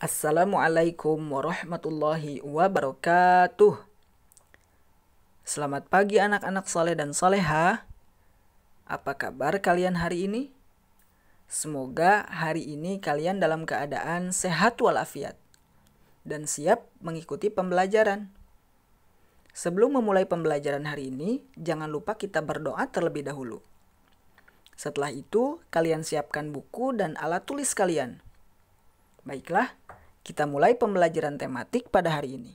Assalamualaikum warahmatullahi wabarakatuh. Selamat pagi anak-anak soleh dan soleha. Apa kabar kalian hari ini? Semoga hari ini kalian dalam keadaan sehat walafiat dan siap mengikuti pembelajaran. Sebelum memulai pembelajaran hari ini, jangan lupa kita berdoa terlebih dahulu. Setelah itu, kalian siapkan buku dan alat tulis kalian. Baiklah, kita mulai pembelajaran tematik pada hari ini.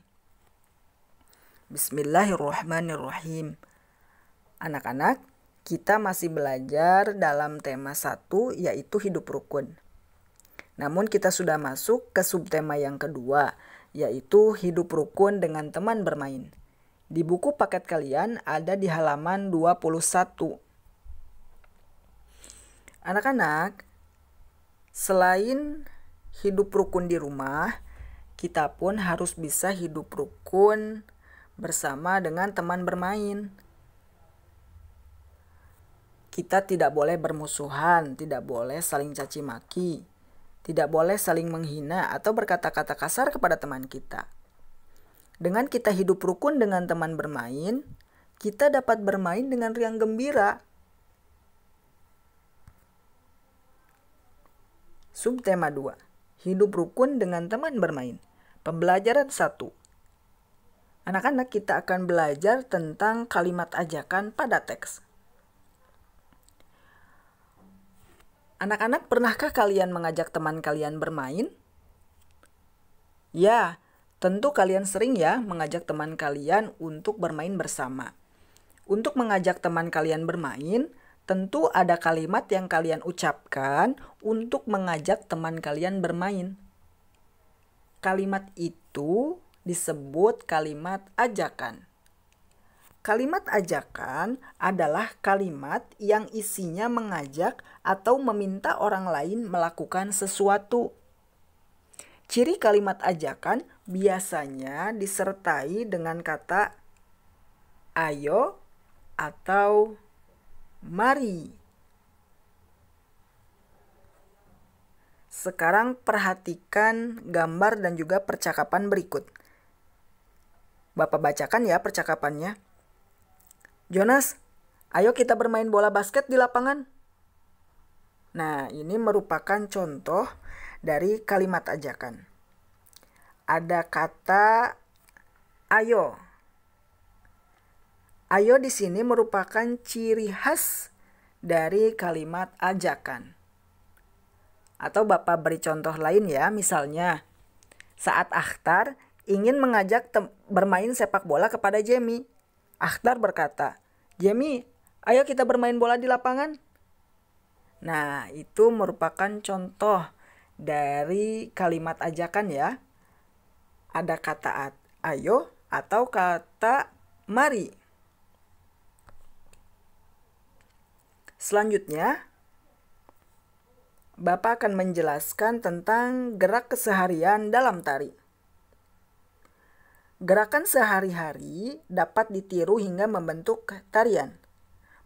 Bismillahirrahmanirrahim. Anak-anak, kita masih belajar dalam tema satu yaitu hidup rukun. Namun kita sudah masuk ke subtema yang kedua yaitu hidup rukun dengan teman bermain. Di buku paket kalian ada di halaman 21. Anak-anak, selain hidup rukun di rumah, kita pun harus bisa hidup rukun bersama dengan teman bermain. Kita tidak boleh bermusuhan, tidak boleh saling caci maki, tidak boleh saling menghina atau berkata-kata kasar kepada teman kita. Dengan kita hidup rukun dengan teman bermain, kita dapat bermain dengan riang gembira. Subtema 2 Hidup rukun dengan teman bermain. Pembelajaran 1. Anak-anak kita akan belajar tentang kalimat ajakan pada teks. Anak-anak, pernahkah kalian mengajak teman kalian bermain? Ya, tentu kalian sering ya mengajak teman kalian untuk bermain bersama. Untuk mengajak teman kalian bermain, Tentu ada kalimat yang kalian ucapkan untuk mengajak teman kalian bermain. Kalimat itu disebut kalimat ajakan. Kalimat ajakan adalah kalimat yang isinya mengajak atau meminta orang lain melakukan sesuatu. Ciri kalimat ajakan biasanya disertai dengan kata "ayo" atau mari. Sekarang perhatikan gambar dan juga percakapan berikut. Bapak bacakan ya percakapannya. Jonas, ayo kita bermain bola basket di lapangan. Nah, ini merupakan contoh dari kalimat ajakan. Ada kata ayo Ayo di sini merupakan ciri khas dari kalimat ajakan. Atau Bapak beri contoh lain ya, misalnya saat Akhtar ingin mengajak bermain sepak bola kepada Jamie. Akhtar berkata, "Jamie, ayo kita bermain bola di lapangan." Nah, itu merupakan contoh dari kalimat ajakan ya. Ada kata ayo atau kata mari. Selanjutnya, Bapak akan menjelaskan tentang gerak keseharian dalam tari. Gerakan sehari-hari dapat ditiru hingga membentuk tarian,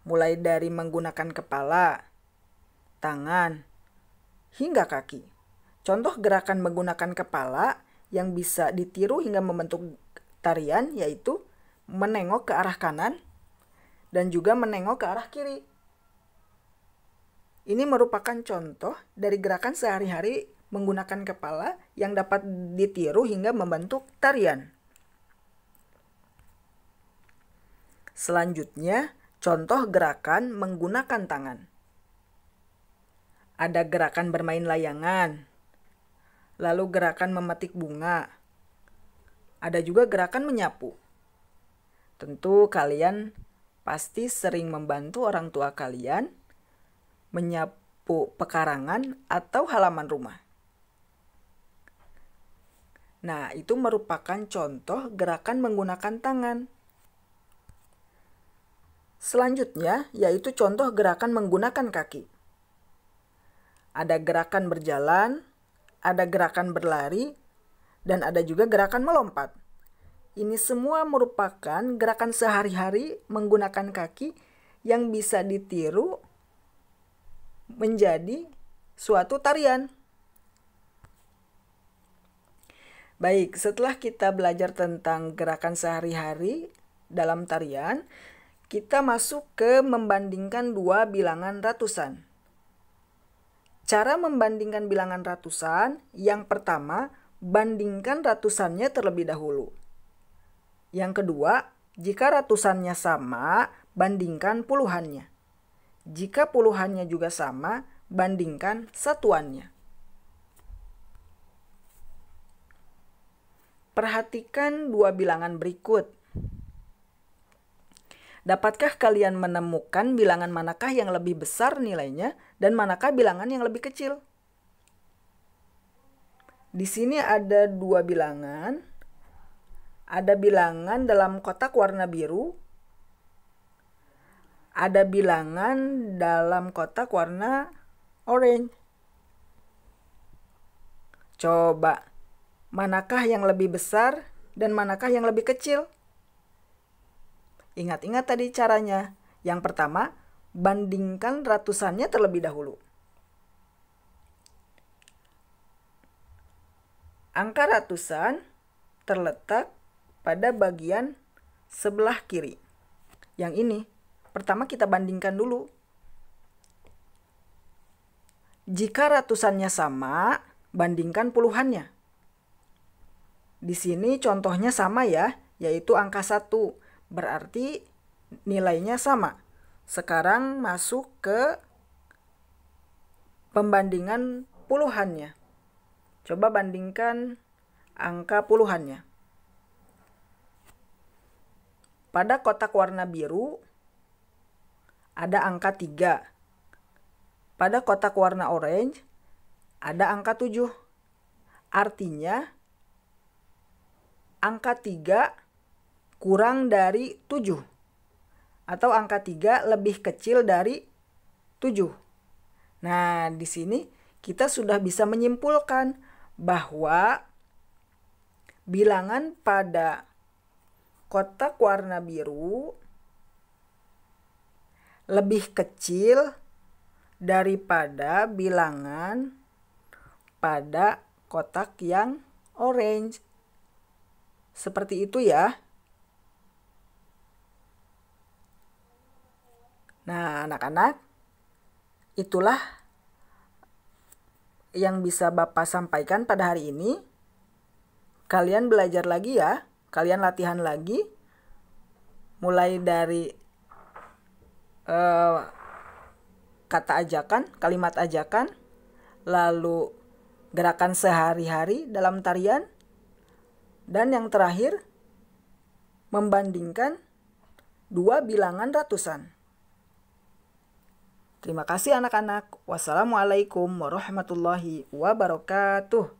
mulai dari menggunakan kepala, tangan, hingga kaki. Contoh gerakan menggunakan kepala yang bisa ditiru hingga membentuk tarian yaitu menengok ke arah kanan dan juga menengok ke arah kiri. Ini merupakan contoh dari gerakan sehari-hari menggunakan kepala yang dapat ditiru hingga membentuk tarian. Selanjutnya, contoh gerakan menggunakan tangan. Ada gerakan bermain layangan, lalu gerakan memetik bunga. Ada juga gerakan menyapu. Tentu kalian pasti sering membantu orang tua kalian menyapu pekarangan, atau halaman rumah. Nah, itu merupakan contoh gerakan menggunakan tangan. Selanjutnya, yaitu contoh gerakan menggunakan kaki. Ada gerakan berjalan, ada gerakan berlari, dan ada juga gerakan melompat. Ini semua merupakan gerakan sehari-hari menggunakan kaki yang bisa ditiru menjadi suatu tarian. Baik, setelah kita belajar tentang gerakan sehari-hari dalam tarian, kita masuk ke membandingkan dua bilangan ratusan. Cara membandingkan bilangan ratusan, yang pertama, bandingkan ratusannya terlebih dahulu. Yang kedua, jika ratusannya sama, bandingkan puluhannya. Jika puluhannya juga sama, bandingkan satuannya. Perhatikan dua bilangan berikut. Dapatkah kalian menemukan bilangan manakah yang lebih besar nilainya dan manakah bilangan yang lebih kecil? Di sini ada dua bilangan. Ada bilangan dalam kotak warna biru ada bilangan dalam kotak warna orange. Coba, manakah yang lebih besar dan manakah yang lebih kecil? Ingat-ingat tadi caranya. Yang pertama, bandingkan ratusannya terlebih dahulu. Angka ratusan terletak pada bagian sebelah kiri. Yang ini Pertama kita bandingkan dulu. Jika ratusannya sama, bandingkan puluhannya. Di sini contohnya sama ya, yaitu angka 1. Berarti nilainya sama. Sekarang masuk ke pembandingan puluhannya. Coba bandingkan angka puluhannya. Pada kotak warna biru, ada angka 3. Pada kotak warna orange ada angka 7. Artinya angka 3 kurang dari 7 atau angka 3 lebih kecil dari 7. Nah, di sini kita sudah bisa menyimpulkan bahwa bilangan pada kotak warna biru lebih kecil daripada bilangan pada kotak yang orange. Seperti itu ya. Nah, anak-anak, itulah yang bisa Bapak sampaikan pada hari ini. Kalian belajar lagi ya, kalian latihan lagi, mulai dari Eh, kata ajakan, kalimat ajakan, lalu gerakan sehari-hari dalam tarian, dan yang terakhir membandingkan dua bilangan ratusan. Terima kasih anak-anak. Wassalamualaikum warahmatullahi wabarakatuh.